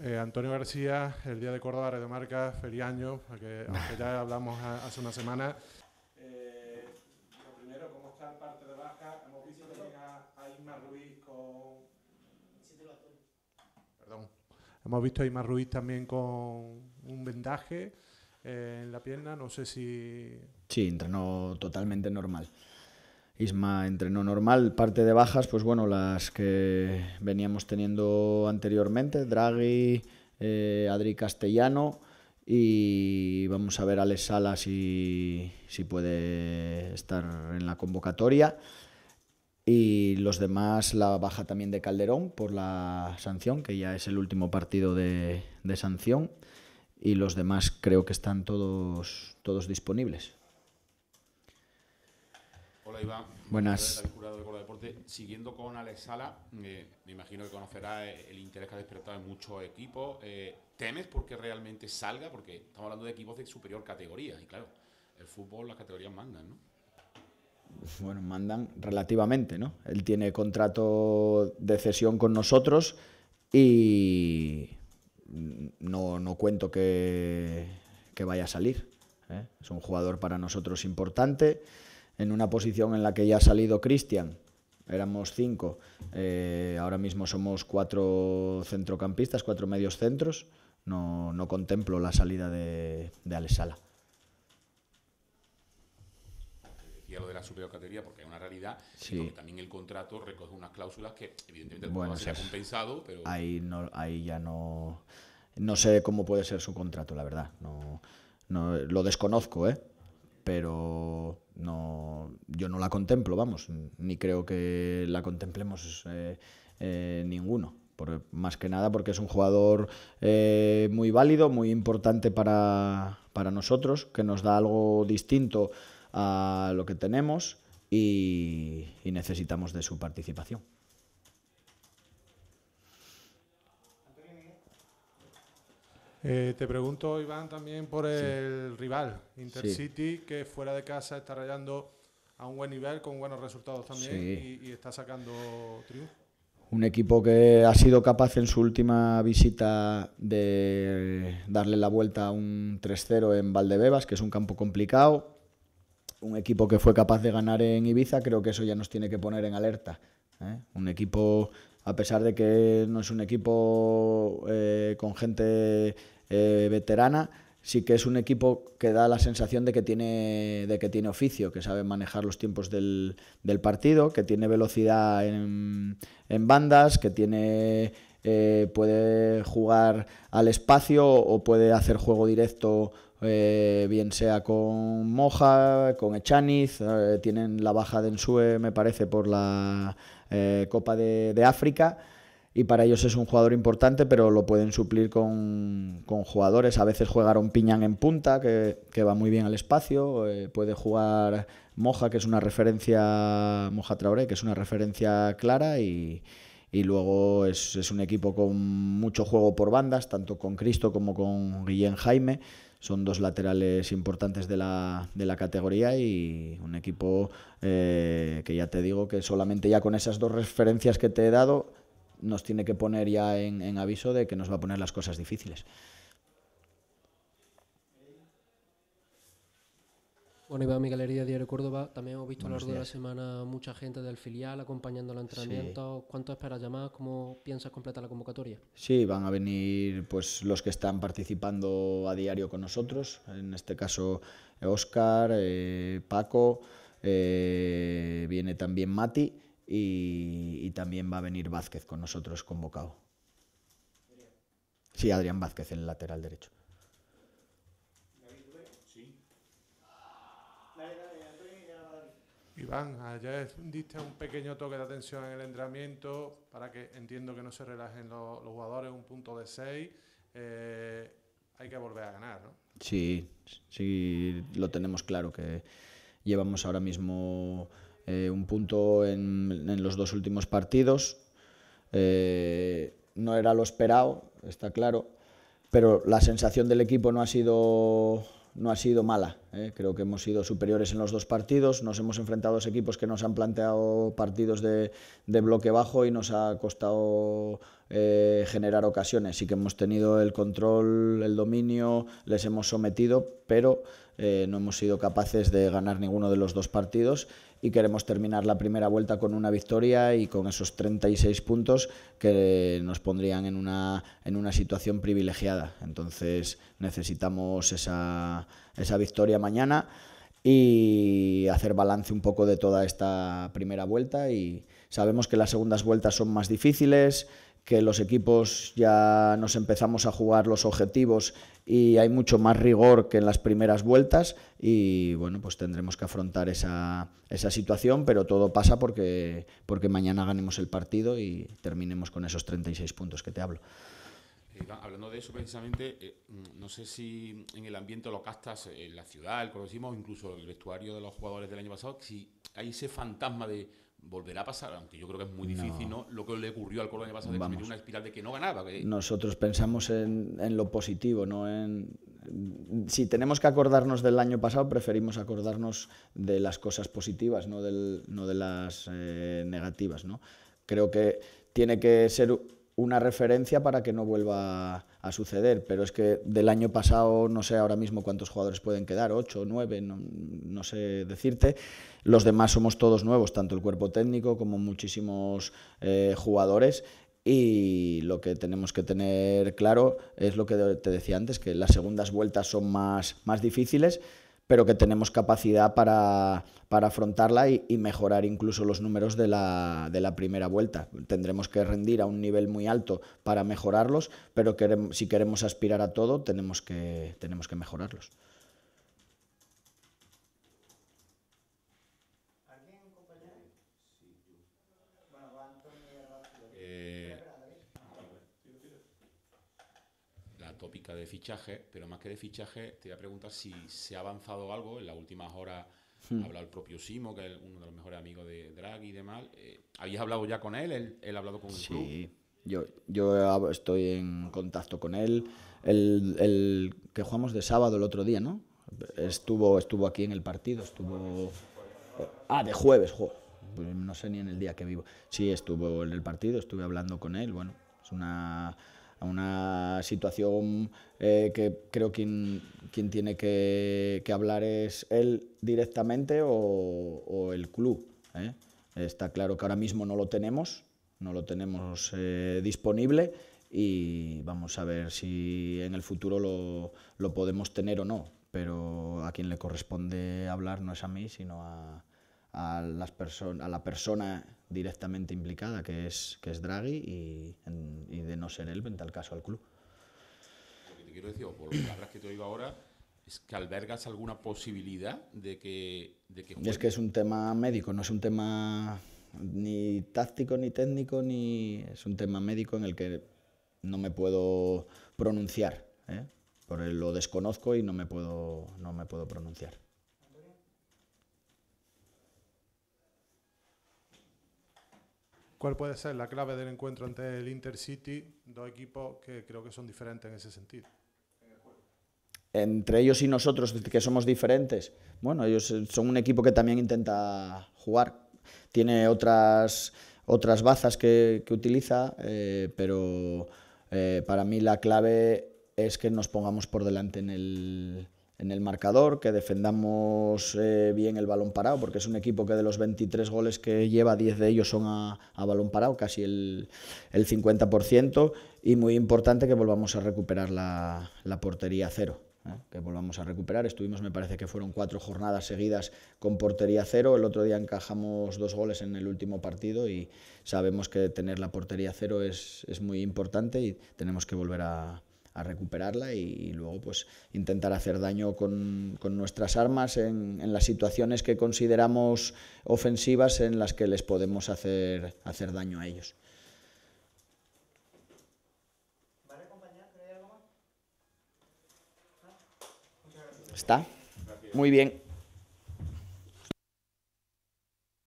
Eh, Antonio García, el Día de Córdoba, Radio Marca, feliz aunque, ya hablamos hace una semana. Eh, lo primero, ¿cómo está en parte de baja? Hemos visto a, a Isma Ruiz con... Perdón. Hemos visto a Isma Ruiz también con un vendaje eh, en la pierna, no sé si... Sí, entrenó totalmente normal. Isma entrenó normal, parte de bajas, pues bueno, las que veníamos teniendo anteriormente, Draghi, eh, Adri Castellano y vamos a ver a Alex Sala si, si puede estar en la convocatoria. Y los demás, la baja también de Calderón por la sanción, que ya es el último partido de, de sanción. Y los demás creo que están todos, todos disponibles. Hola Iván. Buenas. Siguiendo con Alex Sala, eh, me imagino que conocerá eh, el interés que ha despertado en muchos equipos. Eh, ¿Temes porque realmente salga? Porque estamos hablando de equipos de superior categoría y claro, el fútbol las categorías mandan, ¿no? Bueno, mandan relativamente, ¿no? Él tiene contrato de cesión con nosotros y no, no cuento que, que, vaya a salir. ¿eh? Es un jugador para nosotros importante en una posición en la que ya ha salido Cristian, éramos cinco, eh, ahora mismo somos cuatro centrocampistas, cuatro medios centros, no, no contemplo la salida de, de Alessala. Decía lo de la supercategoría porque es una realidad, sí. también el contrato recoge unas cláusulas que evidentemente el se ha compensado, pero... Ahí, no, ahí ya no... No sé cómo puede ser su contrato, la verdad. No, no lo desconozco, ¿eh? pero no, yo no la contemplo, vamos, ni creo que la contemplemos eh, eh, ninguno. Por, más que nada porque es un jugador eh, muy válido, muy importante para, nosotros, que nos da algo distinto a lo que tenemos y necesitamos de su participación. Eh, te pregunto, Iván, también por el rival, Intercity, que fuera de casa está rayando a un buen nivel, con buenos resultados también y, está sacando triunfo. Un equipo que ha sido capaz en su última visita de darle la vuelta a un 3-0 en Valdebebas, que es un campo complicado. Un equipo que fue capaz de ganar en Ibiza, creo que eso ya nos tiene que poner en alerta. ¿eh? Un equipo, a pesar de que no es un equipo eh, con gente eh, veterana, sí que es un equipo que da la sensación de que tiene, de que tiene oficio, que sabe manejar los tiempos del, partido, que tiene velocidad en, bandas, que tiene eh, puede jugar al espacio o puede hacer juego directo, eh, bien sea con Moja, con Echaniz, tienen la baja de Ensue, me parece, por la Copa de África y para ellos es un jugador importante, pero lo pueden suplir con, jugadores. A veces un Piñán en punta, que, va muy bien al espacio, eh, puede jugar Moja, que es una referencia, Moja Traoré, que es una referencia clara y, luego es, un equipo con mucho juego por bandas, tanto con Cristo como con Guillén Jaime. Son dos laterales importantes de la, categoría y un equipo eh, que ya te digo que solamente ya con esas dos referencias que te he dado nos tiene que poner ya en, aviso de que nos va a poner las cosas difíciles. Bueno, iba mi galería Diario Córdoba. También hemos visto a lo largo de la semana mucha gente del filial acompañando el entrenamiento. ¿Cuánto esperas llamar? ¿Cómo piensas completar la convocatoria? Sí, van a venir pues los que están participando a diario con nosotros. En este caso, Oscar, eh, eh, Paco, eh, viene también Mati y, también va a venir Vázquez con nosotros convocado. Sí, Adrián Vázquez, en el lateral derecho. Iván, ayer diste un pequeño toque de atención en el entrenamiento para que entiendo que no se relajen los, jugadores, un punto de seis eh, hay que volver a ganar, ¿no? Sí, sí, lo tenemos claro que llevamos ahora mismo eh, un punto en, los dos últimos partidos. Eh, no era lo esperado, está claro, pero la sensación del equipo no ha sido, no ha sido mala. ¿eh? Creo que hemos sido superiores en los dos partidos, nos hemos enfrentado a dos equipos que nos han planteado partidos de, de bloque bajo y nos ha costado generar ocasiones. Sí que hemos tenido el control, el dominio, les hemos sometido, pero eh, no hemos sido capaces de ganar ninguno de los dos partidos y queremos terminar la primera vuelta con una victoria y con esos 36 puntos que nos pondrían en una, situación privilegiada. Entonces necesitamos esa victoria mañana y hacer balance un poco de toda esta primera vuelta. Y sabemos que las segundas vueltas son más difíciles, que los equipos ya nos empezamos a jugar los objetivos y hay mucho más rigor que en las primeras vueltas y bueno, pues tendremos que afrontar esa, esa situación, pero todo pasa porque, porque mañana ganemos el partido y terminemos con esos 36 puntos que te hablo hablando de eso precisamente, eh, mm, no sé si en el ambiente lo castas, eh, en la ciudad, el conocimos, incluso el vestuario de los jugadores del año pasado, si hay ese fantasma de volver a pasar, aunque yo creo que es muy difícil, ¿no? Lo que le ocurrió al Córdoba el año pasado, de una espiral de que no ganaba. Nosotros pensamos en, lo positivo, no en... Si tenemos que acordarnos del año pasado, preferimos acordarnos de las cosas positivas, no, del, no de las eh, negativas, ¿no? Creo que tiene que ser una referencia para que no vuelva a suceder, pero es que del año pasado no sé ahora mismo cuántos jugadores pueden quedar, ocho 9, no, no sé decirte. Los demás somos todos nuevos, tanto el cuerpo técnico como muchísimos eh, jugadores y lo que tenemos que tener claro es lo que te decía antes, que las segundas vueltas son más, más difíciles pero que tenemos capacidad para, afrontarla y, mejorar incluso los números de la, primera vuelta. Tendremos que rendir a un nivel muy alto para mejorarlos, pero si queremos aspirar a todo, tenemos que, tenemos que mejorarlos. tópica de fichaje, pero más que de fichaje, te voy a preguntar si se ha avanzado algo en las últimas horas. Hmm. Ha hablado el propio Simo, que es uno de los mejores amigos de Drag y demás. Eh, ¿habías hablado ya con él? ¿Él, ha hablado con el sí. Yo, yo estoy en contacto con él. El, el, que jugamos de sábado el otro día, ¿no? Estuvo, estuvo aquí en el partido, estuvo... Eh, ah, de jueves, pues no sé ni en el día que vivo. Sí, estuvo en el partido, estuve hablando con él. Bueno, es una a una situación eh, que creo quien, quien tiene que, hablar es él directamente o, el club. ¿eh? Está claro que ahora mismo no lo tenemos, no lo tenemos eh, disponible y vamos a ver si en el futuro lo podemos tener o no. Pero a quien le corresponde hablar no es a mí, sino a, a, las a la persona directamente implicada, que es, que es Draghi, y, de no ser él, en tal caso, al club. Lo que te quiero decir, o por las palabras que te oigo ahora, es que albergas alguna posibilidad de que... De que es que es un tema médico, no es un tema ni táctico, ni técnico, ni... Es un tema médico en el que no me puedo pronunciar, ¿eh? por por lo desconozco y no me puedo, no me puedo pronunciar. ¿Cuál puede ser la clave del encuentro ante el Intercity? Dos equipos que creo que son diferentes en ese sentido. Entre ellos y nosotros, que somos diferentes. Bueno, ellos son un equipo que también intenta jugar. Tiene otras, otras bazas que, utiliza, eh, pero eh, para mí la clave es que nos pongamos por delante en el, en el marcador, que defendamos eh, bien el balón parado, porque es un equipo que de los 23 goles que lleva, 10 de ellos son a, balón parado, casi el, el, 50%, y muy importante que volvamos a recuperar la, la portería cero. ¿eh? Que volvamos a recuperar. Estuvimos, me parece que fueron cuatro jornadas seguidas con portería cero. El otro día encajamos dos goles en el último partido y sabemos que tener la portería cero es, es muy importante y tenemos que volver a, a recuperarla y, luego pues intentar hacer daño con, nuestras armas en, en, las situaciones que consideramos ofensivas en las que les podemos hacer, hacer daño a ellos. ¿Ah? ¿Está? Muy bien.